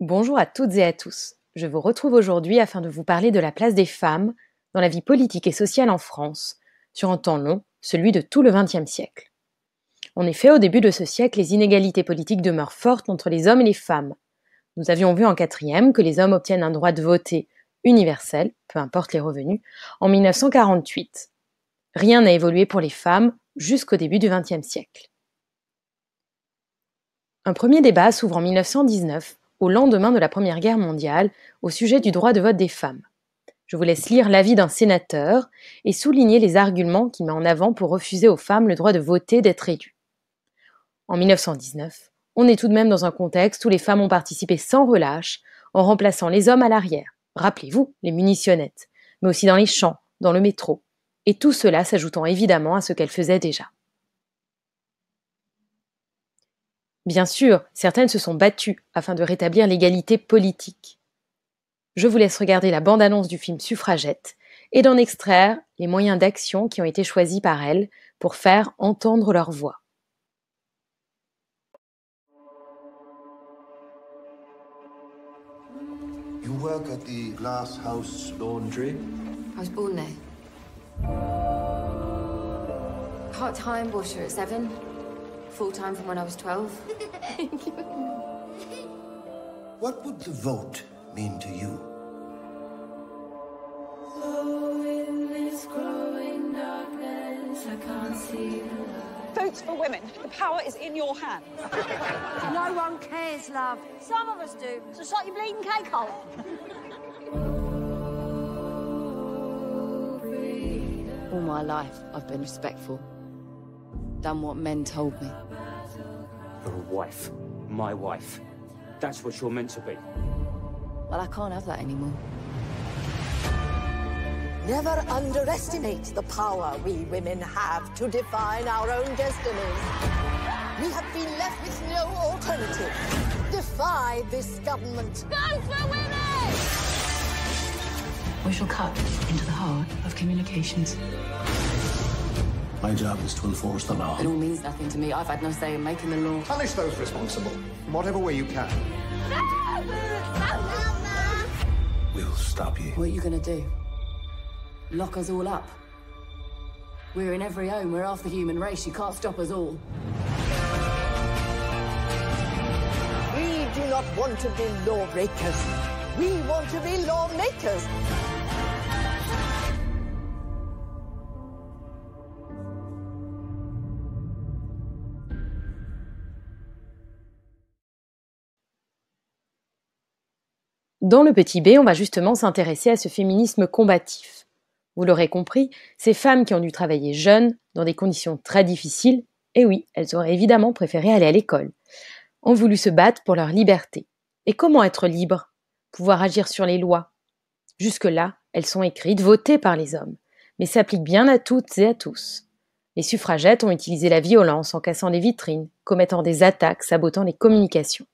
Bonjour à toutes et à tous. Je vous retrouve aujourd'hui afin de vous parler de la place des femmes dans la vie politique et sociale en France, sur un temps long, celui de tout le XXe siècle. En effet, au début de ce siècle, les inégalités politiques demeurent fortes entre les hommes et les femmes. Nous avions vu en quatrième que les hommes obtiennent un droit de voter universel, peu importe les revenus, en 1948. Rien n'a évolué pour les femmes jusqu'au début du XXe siècle. Un premier débat s'ouvre en 1919 au lendemain de la Première Guerre mondiale au sujet du droit de vote des femmes. Je vous laisse lire l'avis d'un sénateur et souligner les arguments qu'il met en avant pour refuser aux femmes le droit de voter, d'être élues. En 1919, on est tout de même dans un contexte où les femmes ont participé sans relâche en remplaçant les hommes à l'arrière, rappelez-vous, les munitionnettes, mais aussi dans les champs, dans le métro, et tout cela s'ajoutant évidemment à ce qu'elles faisaient déjà. Bien sûr, certaines se sont battues afin de rétablir l'égalité politique. Je vous laisse regarder la bande-annonce du film Suffragette et d'en extraire les moyens d'action qui ont été choisis par elles pour faire entendre leur voix. You at the time Full time from when I was 12. what would the vote mean to you? Votes for women. The power is in your hands. no one cares, love. Some of us do. So shut your bleeding cake hole. All my life, I've been respectful done what men told me. You're a wife. My wife. That's what you're meant to be. Well, I can't have that anymore. Never underestimate the power we women have to define our own destinies. We have been left with no alternative. Defy this government. Go for women! We shall cut into the heart of communications. My job is to enforce the law. It all means nothing to me. I've had no say in making the law. Punish those responsible, whatever way you can. We'll stop you. What are you going to do? Lock us all up. We're in every home. We're half the human race. You can't stop us all. We do not want to be lawbreakers. We want to be lawmakers. Dans le petit B, on va justement s'intéresser à ce féminisme combatif. Vous l'aurez compris, ces femmes qui ont dû travailler jeunes, dans des conditions très difficiles, et oui, elles auraient évidemment préféré aller à l'école, ont voulu se battre pour leur liberté. Et comment être libre Pouvoir agir sur les lois. Jusque-là, elles sont écrites, votées par les hommes, mais s'appliquent bien à toutes et à tous. Les suffragettes ont utilisé la violence en cassant les vitrines, commettant des attaques, sabotant les communications.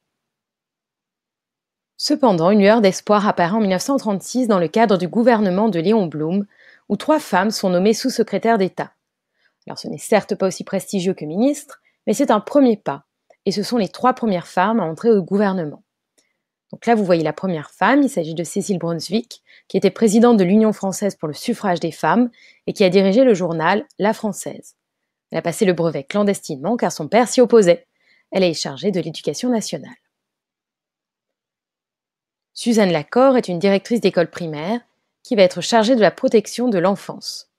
Cependant, une lueur d'espoir apparaît en 1936 dans le cadre du gouvernement de Léon Blum, où trois femmes sont nommées sous-secrétaires d'État. Alors ce n'est certes pas aussi prestigieux que ministre, mais c'est un premier pas, et ce sont les trois premières femmes à entrer au gouvernement. Donc là, vous voyez la première femme, il s'agit de Cécile Brunswick, qui était présidente de l'Union française pour le suffrage des femmes et qui a dirigé le journal La Française. Elle a passé le brevet clandestinement car son père s'y opposait. Elle est chargée de l'éducation nationale. Suzanne Lacor est une directrice d'école primaire qui va être chargée de la protection de l'enfance.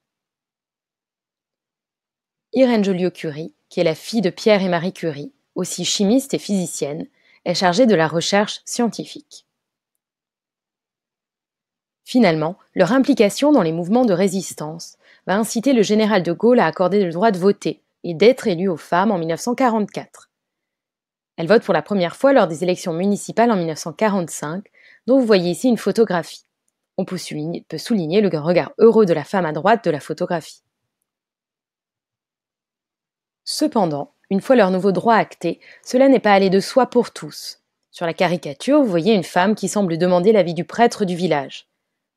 Irène Joliot-Curie, qui est la fille de Pierre et Marie Curie, aussi chimiste et physicienne, est chargée de la recherche scientifique. Finalement, leur implication dans les mouvements de résistance va inciter le général de Gaulle à accorder le droit de voter et d'être élu aux femmes en 1944. Elle vote pour la première fois lors des élections municipales en 1945 dont vous voyez ici une photographie. On peut souligner, le regard heureux de la femme à droite de la photographie. Cependant, une fois leur nouveau droit acté, cela n'est pas allé de soi pour tous. Sur la caricature, vous voyez une femme qui semble demander l'avis du prêtre du village.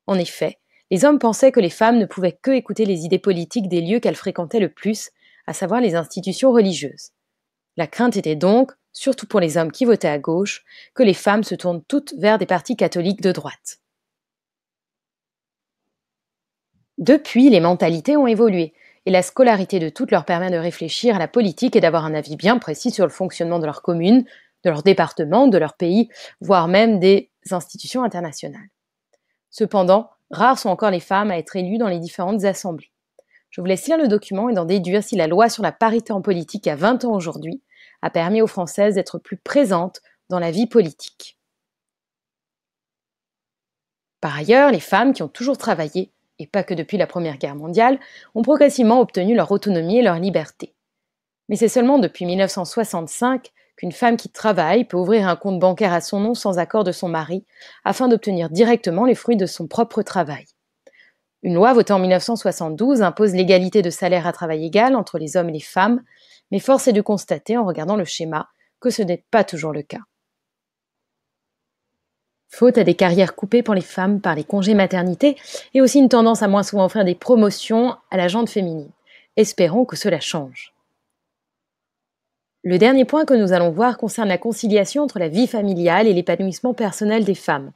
En effet, les hommes pensaient que les femmes ne pouvaient que écouter les idées politiques des lieux qu'elles fréquentaient le plus, à savoir les institutions religieuses. La crainte était donc surtout pour les hommes qui votaient à gauche, que les femmes se tournent toutes vers des partis catholiques de droite. Depuis, les mentalités ont évolué, et la scolarité de toutes leur permet de réfléchir à la politique et d'avoir un avis bien précis sur le fonctionnement de leur commune, de leur département, de leur pays, voire même des institutions internationales. Cependant, rares sont encore les femmes à être élues dans les différentes assemblées. Je vous laisse lire le document et d'en déduire si la loi sur la parité en politique a 20 ans aujourd'hui a permis aux Françaises d'être plus présentes dans la vie politique. Par ailleurs, les femmes qui ont toujours travaillé, et pas que depuis la Première Guerre mondiale, ont progressivement obtenu leur autonomie et leur liberté. Mais c'est seulement depuis 1965 qu'une femme qui travaille peut ouvrir un compte bancaire à son nom sans accord de son mari, afin d'obtenir directement les fruits de son propre travail. Une loi votée en 1972 impose l'égalité de salaire à travail égal entre les hommes et les femmes, mais force est de constater en regardant le schéma que ce n'est pas toujours le cas. Faute à des carrières coupées pour les femmes par les congés maternité et aussi une tendance à moins souvent offrir des promotions à la gente féminine. Espérons que cela change. Le dernier point que nous allons voir concerne la conciliation entre la vie familiale et l'épanouissement personnel des femmes.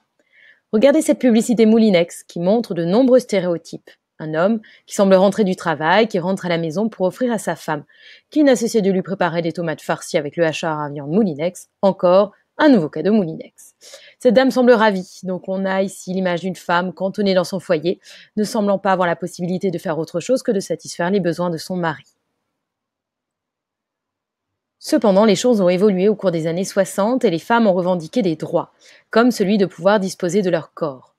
Regardez cette publicité Moulinex qui montre de nombreux stéréotypes un homme, qui semble rentrer du travail, qui rentre à la maison pour offrir à sa femme, qui n'a cessé de lui préparer des tomates farcies avec le hachard à viande moulinex, encore un nouveau cadeau moulinex. Cette dame semble ravie, donc on a ici l'image d'une femme cantonnée dans son foyer, ne semblant pas avoir la possibilité de faire autre chose que de satisfaire les besoins de son mari. Cependant, les choses ont évolué au cours des années 60 et les femmes ont revendiqué des droits, comme celui de pouvoir disposer de leur corps.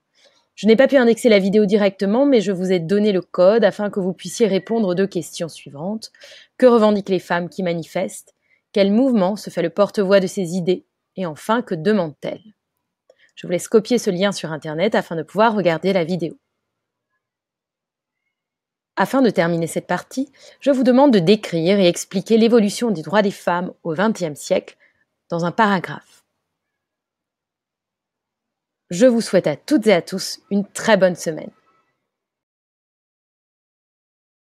Je n'ai pas pu indexer la vidéo directement, mais je vous ai donné le code afin que vous puissiez répondre aux deux questions suivantes. Que revendiquent les femmes qui manifestent Quel mouvement se fait le porte-voix de ces idées Et enfin, que demandent-elles Je vous laisse copier ce lien sur Internet afin de pouvoir regarder la vidéo. Afin de terminer cette partie, je vous demande de décrire et expliquer l'évolution des droits des femmes au XXe siècle dans un paragraphe. Je vous souhaite à toutes et à tous une très bonne semaine.